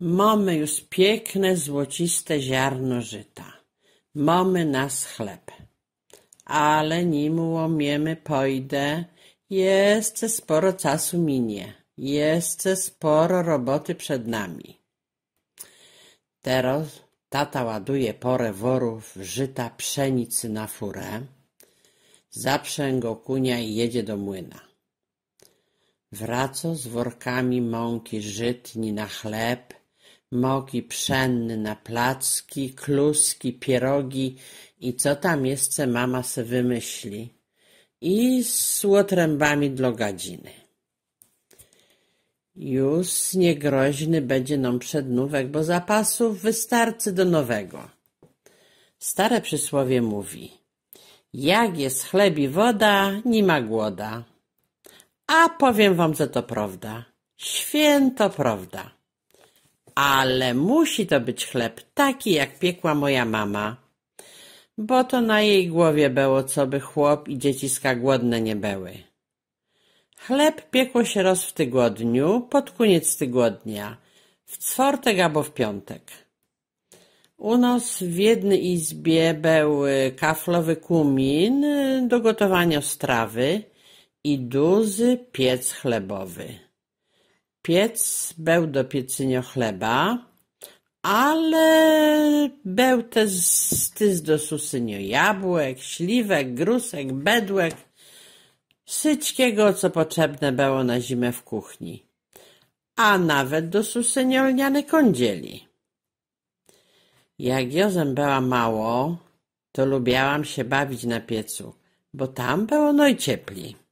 Mamy już piękne, złociste ziarno żyta. Mamy nas chleb. Ale nim łomiemy pojdę, jeszcze sporo czasu minie. Jeszcze sporo roboty przed nami. Teraz tata ładuje porę worów żyta pszenicy na furę. Zaprzę go kunia i jedzie do młyna. Wraco z workami mąki żytni na chleb – mogi pszenny placki, kluski, pierogi i co tam jeszcze mama se wymyśli. I z łotrębami dla gadziny. Już niegroźny będzie nam przednówek, bo zapasów wystarczy do nowego. Stare przysłowie mówi, jak jest chleb i woda, nie ma głoda. A powiem wam, że to prawda. Święto prawda ale musi to być chleb taki, jak piekła moja mama, bo to na jej głowie było, co by chłop i dzieciska głodne nie były. Chleb piekło się roz w tygodniu, pod koniec tygodnia, w czwartek albo w piątek. U nas w jednej izbie był y, kaflowy kumin y, do gotowania strawy i duży piec chlebowy piec, był do piecynio chleba, ale był też tyz do susynio jabłek, śliwek, grusek, bedłek, wszystkiego, co potrzebne było na zimę w kuchni, a nawet do susynio lniane kądzieli. Jak Jozem była mało, to lubiałam się bawić na piecu, bo tam było najcieplej.